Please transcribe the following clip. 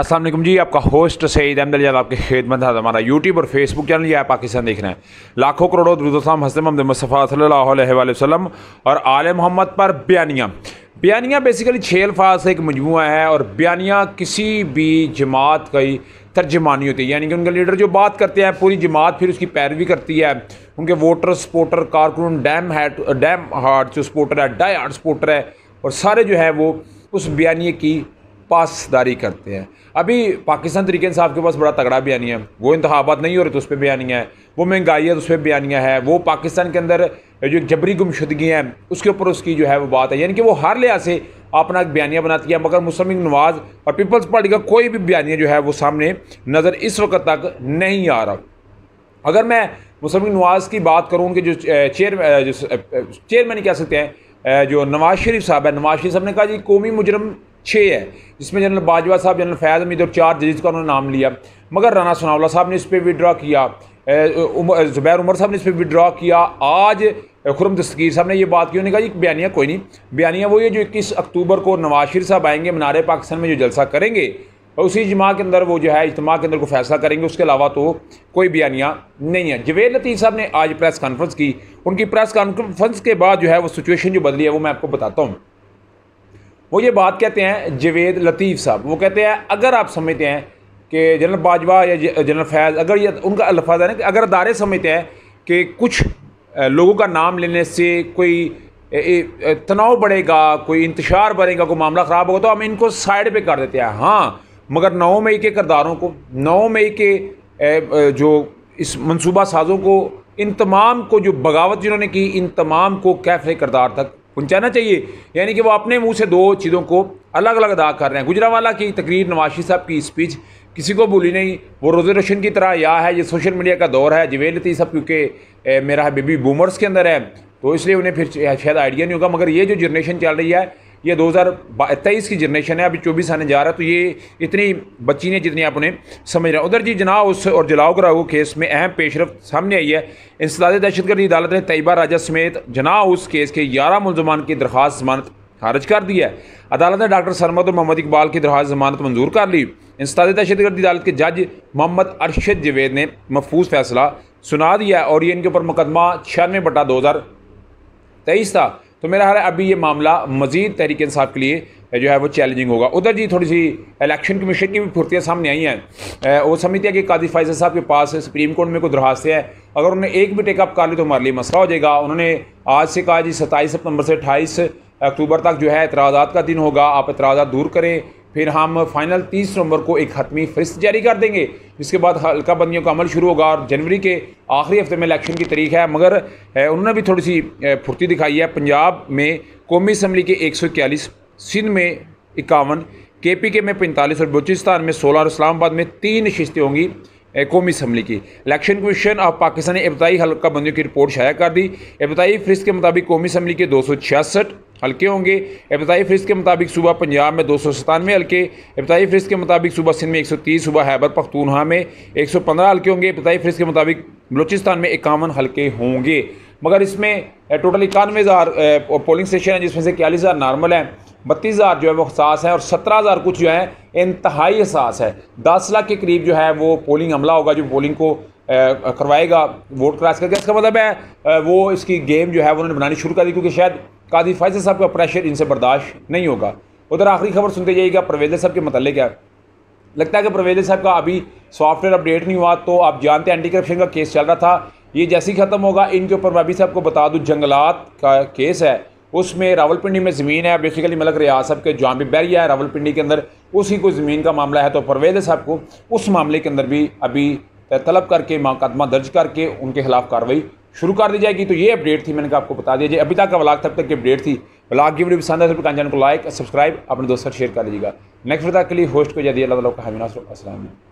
असलम जी आपका होस्ट सईद अहमद जद आपकी खिदमत है हमारा यूट्यूब और फेसबुक चैनल आप पाकिस्तान देख रहे हैं लाखों करोड़ों दुरुदोसम हसन महमद मुस्तफ़ा सल्ला वसलम और आल मोहम्मद पर बयानिया बयानिया बेसिकली छः अल्फाज से एक मजमू है और बयानिया किसी भी जमात का ही तर्जमानी होती है यानी कि उनके लीडर जो बात करते हैं पूरी जमात फिर उसकी पैरवी करती है उनके वोटर सपोर्टर कारकुन डैम हैट डैम हार्ट जो सपोर्टर है डाई हार्ट सपोर्टर है और सारे जो है वो उस बयानी की पासदारी करते हैं अभी पाकिस्तान तरीके साहब के पास बड़ा तगड़ा बयानी है वो इंतबात नहीं हो रहे तो उस पर बयानिया है वो महंगाई है तो उस पर बयानियाँ है वो पाकिस्तान के अंदर जो जबरी गुमशुदगी हैं उसके ऊपर उसकी जो है वो बात है यानी कि वो हर लिहाज से अपना एक बयानिया बनाती है मगर मुस्लिम नवाज़ और पीपल्स पार्टी का कोई भी बयानिया जो है वो सामने नज़र इस वक्त तक नहीं आ रहा अगर मैं मुस्लिम नवाज़ की बात करूँ उनके जो चेयर जो चेयरमैन कह सकते हैं जो नवाज़ शरीफ साहब है नवाज़ शरीफ साहब ने कहा जी कौमी मुजरम छः है जिसमें जनरल बाजवा साहब जनरल फैज़ हमीद और चार जजिस का उन्होंने नाम लिया मगर राना सनावला साहब ने इस पर विड्रा किया ज़ुबैर उमर साहब ने इस पर विड्रा किया आज खुरम दस्तगीर साहब ने ये बात की उन्होंने कहा कि बयानिया कोई नहीं बयानिया वो ये जो इक्कीस अक्टूबर को नवाज शरीर साहब आएंगे मनारे पाकिस्तान में जो जलसा करेंगे और उसी जमा के अंदर वो जो है इजमा के अंदर को फैसला करेंगे उसके अलावा तो कोई बयानियाँ नहीं है जवेद लतीफ़ साहब ने आज प्रेस कॉन्फ्रेंस की उनकी प्रेस कॉन्फ्रेंस के बाद जो है वो सिचुएशन जो बदली है वो मैं आपको बताता हूँ वो ये बात कहते हैं जवेद लतीफ़ साहब वो कहते हैं अगर आप समझते हैं कि जनरल बाजवा या जनरल फैज़ अगर ये उनका अल्फाज है ना कि अगर अदारे समझते हैं कि कुछ लोगों का नाम लेने से कोई तनाव बढ़ेगा कोई इंतशार बढ़ेगा कोई मामला ख़राब होगा तो हम इनको साइड पे कर देते हैं हाँ मगर नौ मई के करदारों को नौ मई के जो इस मनसूबा साजों को इन तमाम को जो बगावत जिन्होंने की इन तमाम को कैफ़े करदार तक पहुँचाना चाहिए यानी कि वो अपने मुंह से दो चीज़ों को अलग अलग अदा कर रहे हैं गुजरावाला की तकरीर नवाशी साहब की स्पीच किसी को भूली नहीं वो रोज़े रोशन की तरह या है ये सोशल मीडिया का दौर है जवेल सब क्योंकि मेरा है बेबी बूमर्स के अंदर है तो इसलिए उन्हें फिर शायद आइडिया नहीं होगा मगर ये जो जनरेशन चल रही है ये दो की जनरेशन है अभी चौबीस आने जा रहा है तो ये इतनी बच्ची ने जितनी आपने समझ रहा उधर जी जना उस और जलाओगरा केस में अहम पेशरफ सामने आई है इंसदाद दहशतगर्दी अदालत ने तयबा राजा समेत जना उस केस के ग्यारह मुलजमान की दरख्वास्त जमानत खारिज कर दी है अदालत ने डॉक्टर सरमद और मोहम्मद इकबाल की दरख्वास्त जमानत मंजूर कर ली इंसदाद दहशतगर्दी अदालत के जज मोहम्मद अरशद जवेद ने महफूज फैसला सुना दिया और ये इनके ऊपर मुकदमा छियानवे बटा दो हज़ार तेईस था तो मेरा ख्याल है अभी ये मामला मजीद तहरीक इंसाफ के लिए जो है वो चैलेंजिंग होगा उधर जी थोड़ी सी इलेक्शन कमीशन की भी फुर्तियाँ सामने आई हैं वो समिति है कि कादी फाइजा साहब के पास सुप्रीम कोर्ट में कोई दरखास्तें हैं अगर उन्होंने एक भी टेकअप कर ली तो हमारे लिए मसला हो जाएगा उन्होंने आज से कहा जी सत्ताईस सितंबर से अट्ठाईस अक्टूबर तक जो है एतराज़ा का दिन होगा आप एतराज़ा दूर करें फिर हम फाइनल तीस नवंबर को एक हतमी फहरिस्त जारी कर देंगे जिसके बाद हल्का बंदियों का अमल शुरू होगा और जनवरी के आखिरी हफ्ते में इलेक्शन की तारीख है मगर उन्होंने भी थोड़ी सी फुर्ती दिखाई है पंजाब में कौमी असम्बली के एक सौ इक्यालीस सिंध में इक्यावन के पी के में पैंतालीस और बलूचिस्तान में सोलह और इस्लामाबाद में तीन नशस्तें होंगी कौमी असम्बली की इलेक्शन कमीशन ऑफ पाकिस्तान ने इब्तई हल्का बंदियों की रिपोर्ट शाया कर दी इब्तई फहरिस्त के मुताबिक कौमी असम्बली के दो सौ छियासठ हल्के होंगे इब्तदाई फ्रिज के मुताबिक सुबह पंजाब में दो सौ सतानवे हल्के इब्तदाई फ्रिज के मुताबिक सुबह सिंध में एक सौ तीस सुबह हैबर पख्तूनहा में एक सौ पंद्रह हल्के होंगे इब्तदाई फ्रिज के मुताबिक बलूचिस्तान में इक्यावन हल्के होंगे मगर इसमें टोटल इक्यानवे हज़ार पोलिंग स्टेशन हैं जिसमें से इक्यालीस हज़ार नॉर्मल हैं बत्तीस हज़ार जो है वो हसास हैं और सत्रह हज़ार कुछ जो है इंतहाई हसास है दस लाख के करीब जो है वो पोलिंग हमला होगा जो पोलिंग को करवाएगा वोट क्रास करके इसका मतलब है वो इसकी गेम जो है उन्होंने बनानी शुरू कर दी क्योंकि शायद कादी फैसल साहब का प्रेशर इनसे बर्दाश्त नहीं होगा उधर आखिरी खबर सुनते जाइएगा परवेजर साहब के मतलब क्या लगता है कि परवेज साहब का अभी सॉफ्टवेयर अपडेट नहीं हुआ तो आप जानते हैं एंटी करप्शन का केस चल रहा था ये जैसे ही ख़त्म होगा इनके ऊपर मैं भी साहब को बता दूँ जंगलात का केस है उसमें रावलपिंडी में ज़मीन है बेसिकली मलक रियाज साहब के जहाँ भी बैरिया है रावलपिंडी के अंदर उसी को ज़मीन का मामला है तो परवेज साहब को उस मामले के अंदर भी अभी तलब करके मुकदमा दर्ज करके उनके खिलाफ कार्रवाई शुरू कर दी जाएगी तो ये अपडेट थी मैंने कहा आपको बता दिया अभी तक का ब्लाग तब तक की अपडेट थी ब्लाग की वीडियो पसंद है तो चैनल को लाइक सब्सक्राइब अपने दोस्तों शेयर कर लीजिएगा नेक्स्ट तक के लिए होस्ट को जदिया अल्लाह का हामीना असल